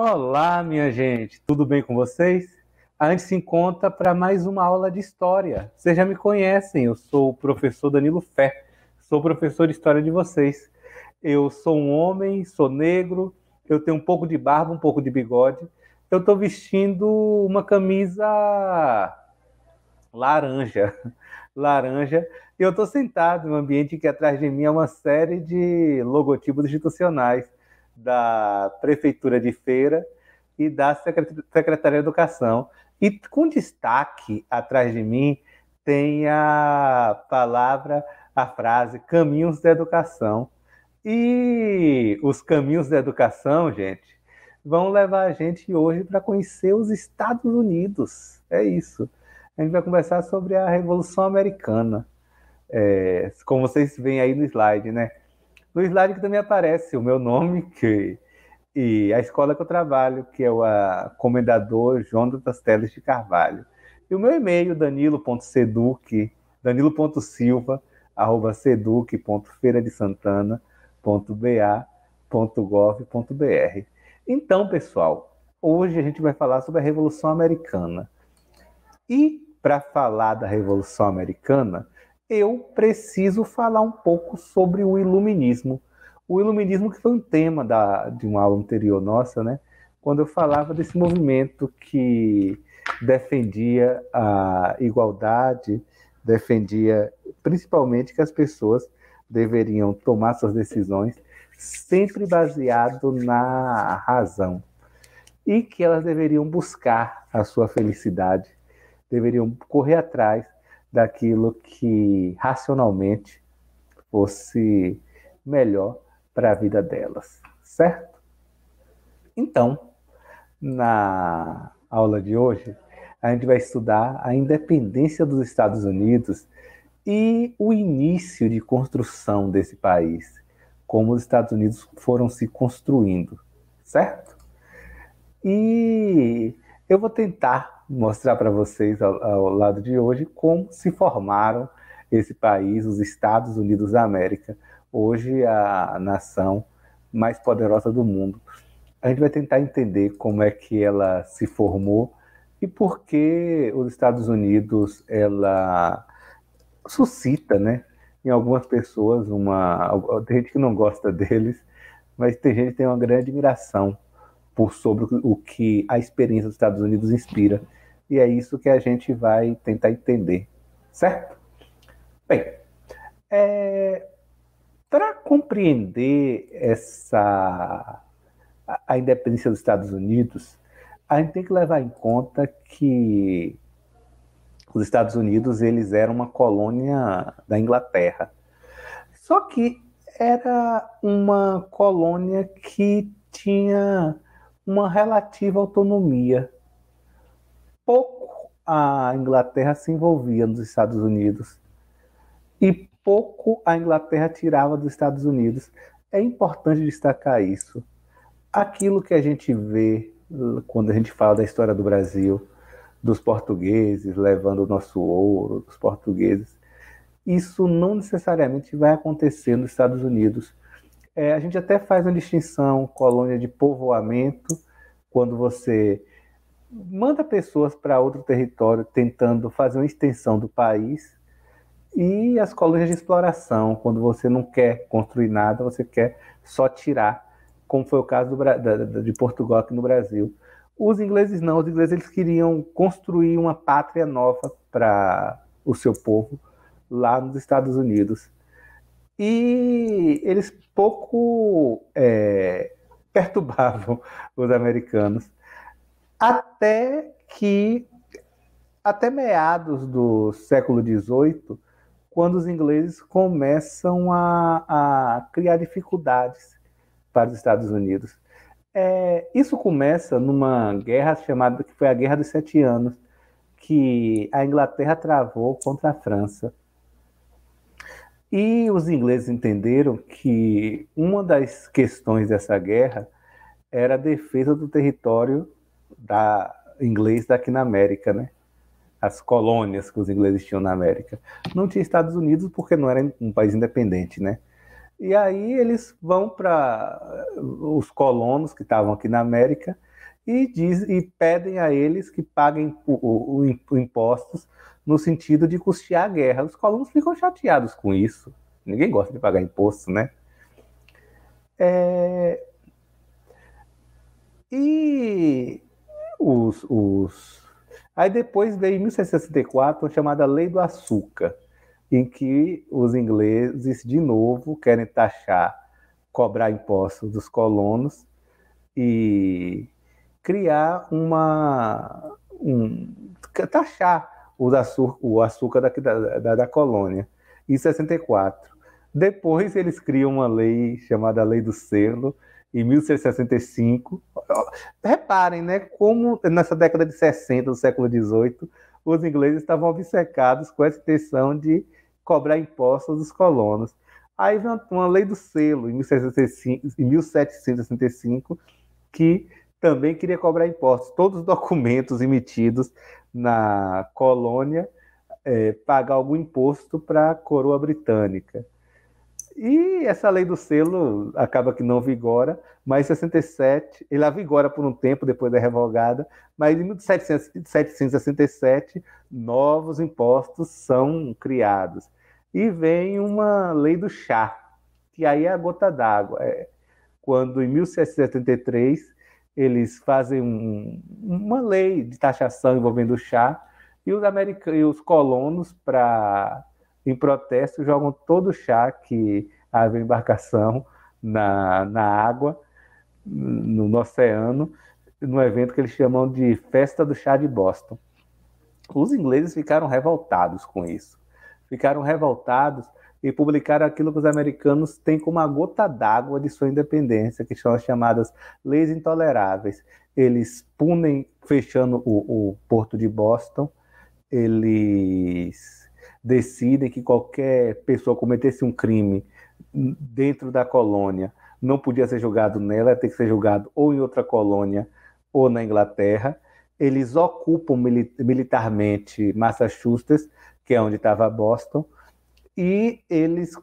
Olá, minha gente, tudo bem com vocês? A gente se encontra para mais uma aula de história. Vocês já me conhecem, eu sou o professor Danilo Fé, sou professor de história de vocês. Eu sou um homem, sou negro, eu tenho um pouco de barba, um pouco de bigode. Eu estou vestindo uma camisa laranja, laranja, e eu estou sentado em um ambiente que atrás de mim é uma série de logotipos institucionais da Prefeitura de Feira e da Secretaria de Educação. E com destaque atrás de mim tem a palavra, a frase Caminhos da Educação. E os caminhos da educação, gente, vão levar a gente hoje para conhecer os Estados Unidos. É isso. A gente vai conversar sobre a Revolução Americana. É, como vocês veem aí no slide, né? No slide que também aparece o meu nome que, e a escola que eu trabalho, que é o a, Comendador João Teles de Carvalho. E o meu e-mail, danilo.seduc, danilo.silva, arroba de santanabagovbr Então, pessoal, hoje a gente vai falar sobre a Revolução Americana. E para falar da Revolução Americana, eu preciso falar um pouco sobre o iluminismo. O iluminismo que foi um tema da, de uma aula anterior nossa, né? Quando eu falava desse movimento que defendia a igualdade, defendia principalmente que as pessoas deveriam tomar suas decisões sempre baseado na razão e que elas deveriam buscar a sua felicidade, deveriam correr atrás daquilo que racionalmente fosse melhor para a vida delas, certo? Então, na aula de hoje, a gente vai estudar a independência dos Estados Unidos e o início de construção desse país, como os Estados Unidos foram se construindo, certo? E eu vou tentar mostrar para vocês ao, ao, lado de hoje como se formaram esse país, os Estados Unidos da América, hoje a nação mais poderosa do mundo. A gente vai tentar entender como é que ela se formou e por que os Estados Unidos ela suscita, né, em algumas pessoas uma tem gente que não gosta deles, mas tem gente que tem uma grande admiração por sobre o que a experiência dos Estados Unidos inspira e é isso que a gente vai tentar entender, certo? Bem, é, para compreender essa a, a independência dos Estados Unidos, a gente tem que levar em conta que os Estados Unidos eles eram uma colônia da Inglaterra. Só que era uma colônia que tinha uma relativa autonomia pouco a Inglaterra se envolvia nos Estados Unidos e pouco a Inglaterra tirava dos Estados Unidos. É importante destacar isso. Aquilo que a gente vê quando a gente fala da história do Brasil, dos portugueses levando o nosso ouro, dos portugueses, isso não necessariamente vai acontecer nos Estados Unidos. É, a gente até faz uma distinção colônia de povoamento, quando você manda pessoas para outro território tentando fazer uma extensão do país e as colônias de exploração, quando você não quer construir nada, você quer só tirar, como foi o caso do, da, de Portugal aqui no Brasil. Os ingleses não, os ingleses eles queriam construir uma pátria nova para o seu povo lá nos Estados Unidos. E eles pouco é, perturbavam os americanos até que até meados do século XVIII, quando os ingleses começam a, a criar dificuldades para os Estados Unidos. É, isso começa numa guerra chamada que foi a Guerra dos Sete Anos, que a Inglaterra travou contra a França. E os ingleses entenderam que uma das questões dessa guerra era a defesa do território da inglês daqui na América, né? As colônias que os ingleses tinham na América. Não tinha Estados Unidos porque não era um país independente, né? E aí eles vão para os colonos que estavam aqui na América e, diz, e pedem a eles que paguem o, o, o impostos no sentido de custear a guerra. Os colonos ficam chateados com isso. Ninguém gosta de pagar imposto, né? É... E os, os... Aí depois veio em 1664 a chamada Lei do Açúcar, em que os ingleses, de novo, querem taxar, cobrar impostos dos colonos e criar uma. Um, taxar os açúcar, o açúcar daqui da, da, da colônia, em 64. Depois eles criam uma lei chamada Lei do Selo, em 1665. Reparem, né, como nessa década de 60 do século 18, os ingleses estavam obcecados com essa intenção de cobrar impostos dos colonos. Aí vem uma lei do selo em 1765, em 1765 que também queria cobrar impostos. Todos os documentos emitidos na colônia é, pagar algum imposto para a coroa britânica. E essa lei do selo acaba que não vigora, mas em 67, ela vigora por um tempo, depois é revogada, mas em 1767, novos impostos são criados. E vem uma lei do chá, que aí é a gota d'água. É quando, em 1773, eles fazem um, uma lei de taxação envolvendo o chá, e os, americanos, e os colonos, para em protesto, jogam todo o chá que havia embarcação na, na água, no, no oceano, num evento que eles chamam de Festa do Chá de Boston. Os ingleses ficaram revoltados com isso. Ficaram revoltados e publicaram aquilo que os americanos têm como a gota d'água de sua independência, que são as chamadas leis intoleráveis. Eles punem, fechando o, o porto de Boston, eles decidem que qualquer pessoa cometesse um crime dentro da colônia não podia ser julgado nela, tem que ser julgado ou em outra colônia ou na Inglaterra. Eles ocupam militarmente Massachusetts, que é onde estava Boston, e eles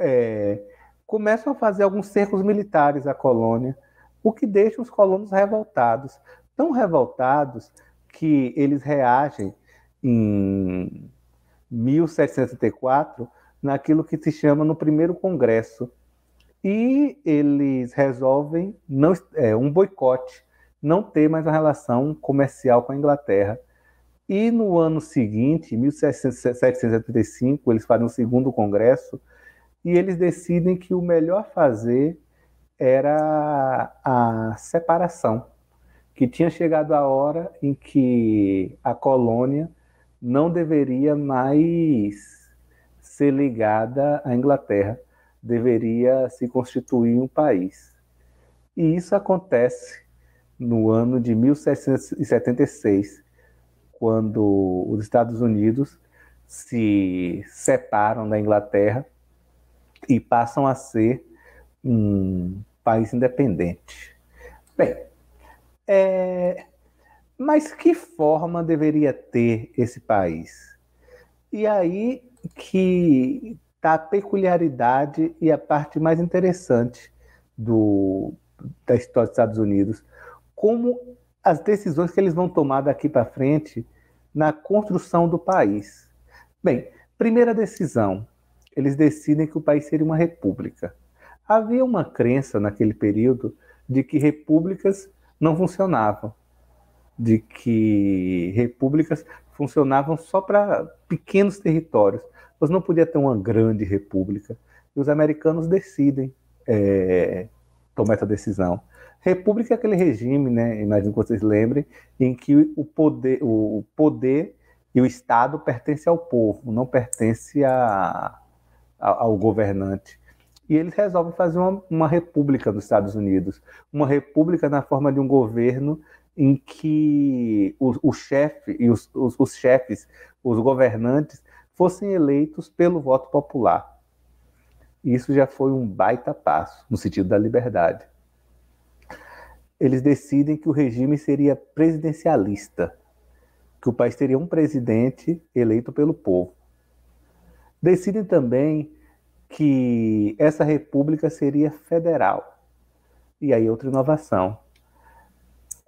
é, começam a fazer alguns cercos militares à colônia, o que deixa os colonos revoltados. Tão revoltados que eles reagem em 1764, naquilo que se chama no primeiro congresso. E eles resolvem não, é, um boicote, não ter mais uma relação comercial com a Inglaterra. E no ano seguinte, 1775, eles fazem o um segundo congresso e eles decidem que o melhor fazer era a separação, que tinha chegado a hora em que a colônia não deveria mais ser ligada à Inglaterra, deveria se constituir um país. E isso acontece no ano de 1776, quando os Estados Unidos se separam da Inglaterra e passam a ser um país independente. Bem, é, mas que forma deveria ter esse país? E aí que está a peculiaridade e a parte mais interessante do, da história dos Estados Unidos, como as decisões que eles vão tomar daqui para frente na construção do país. Bem, primeira decisão, eles decidem que o país seria uma república. Havia uma crença naquele período de que repúblicas não funcionavam de que repúblicas funcionavam só para pequenos territórios. Você não podia ter uma grande república. E os americanos decidem é, tomar essa decisão. República é aquele regime, né? Imagino que vocês lembrem, em que o poder, o poder e o Estado pertence ao povo, não pertence a, a, ao governante. E eles resolvem fazer uma, uma república nos Estados Unidos, uma república na forma de um governo em que o, o chefe e os, os, os chefes, os governantes, fossem eleitos pelo voto popular. Isso já foi um baita passo no sentido da liberdade. Eles decidem que o regime seria presidencialista, que o país teria um presidente eleito pelo povo. Decidem também que essa república seria federal. E aí outra inovação.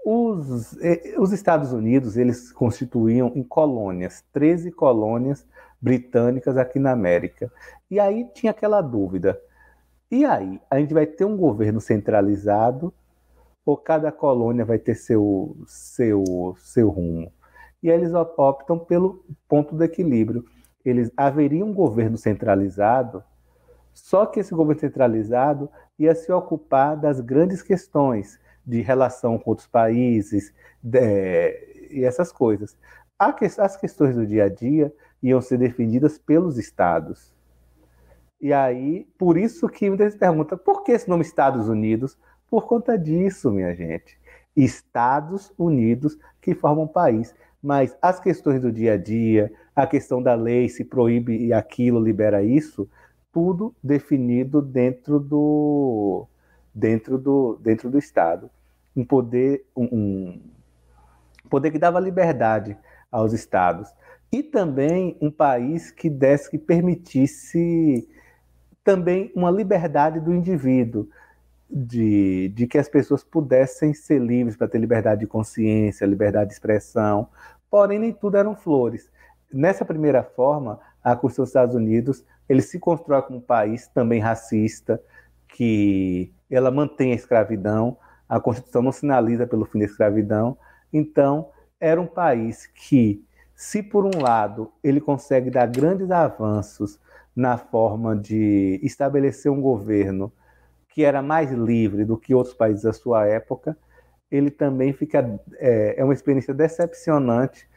Os, eh, os Estados Unidos eles constituíam em colônias, 13 colônias britânicas aqui na América. E aí tinha aquela dúvida: e aí? A gente vai ter um governo centralizado ou cada colônia vai ter seu, seu, seu rumo? E aí eles optam pelo ponto do equilíbrio. Eles haveria um governo centralizado, só que esse governo centralizado ia se ocupar das grandes questões de relação com outros países de, é, e essas coisas. As questões do dia a dia iam ser defendidas pelos estados. E aí, por isso que muita gente pergunta, por que esse nome Estados Unidos? Por conta disso, minha gente. Estados Unidos que formam um país. Mas as questões do dia a dia, a questão da lei se proíbe aquilo, libera isso, tudo definido dentro do, dentro do, dentro do Estado. Um poder, um, um poder que dava liberdade aos Estados. E também um país que desse, que permitisse também uma liberdade do indivíduo, de, de que as pessoas pudessem ser livres para ter liberdade de consciência, liberdade de expressão. Porém, nem tudo eram flores. Nessa primeira forma, a Constituição dos Estados Unidos, ele se constrói como um país também racista, que ela mantém a escravidão, a Constituição não sinaliza pelo fim da escravidão. Então, era um país que, se por um lado ele consegue dar grandes avanços na forma de estabelecer um governo que era mais livre do que outros países da sua época, ele também fica é, é uma experiência decepcionante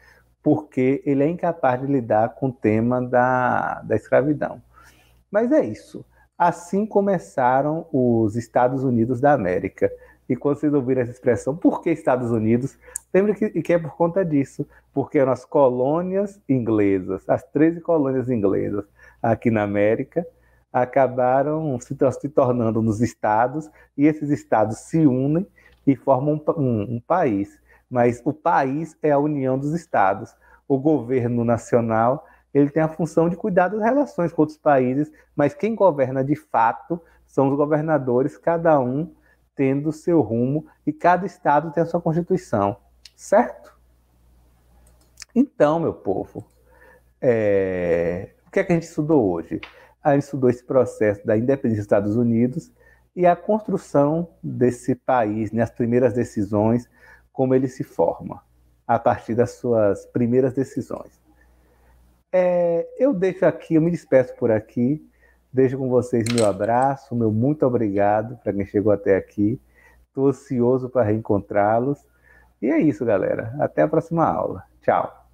porque ele é incapaz de lidar com o tema da, da escravidão. Mas é isso. Assim começaram os Estados Unidos da América. E quando vocês ouviram essa expressão, por que Estados Unidos? Lembre que, que é por conta disso, porque eram as colônias inglesas, as 13 colônias inglesas aqui na América, acabaram se, se tornando nos estados, e esses estados se unem e formam um, um, um país. Mas o país é a união dos estados. O governo nacional ele tem a função de cuidar das relações com outros países, mas quem governa de fato são os governadores, cada um tendo seu rumo e cada estado tem a sua constituição, certo? Então, meu povo, é... o que é que a gente estudou hoje? A gente estudou esse processo da independência dos Estados Unidos e a construção desse país, né, as primeiras decisões, como ele se forma a partir das suas primeiras decisões. É, eu deixo aqui, eu me despeço por aqui. Deixo com vocês meu abraço, meu muito obrigado para quem chegou até aqui. Estou ansioso para reencontrá-los. E é isso, galera. Até a próxima aula. Tchau.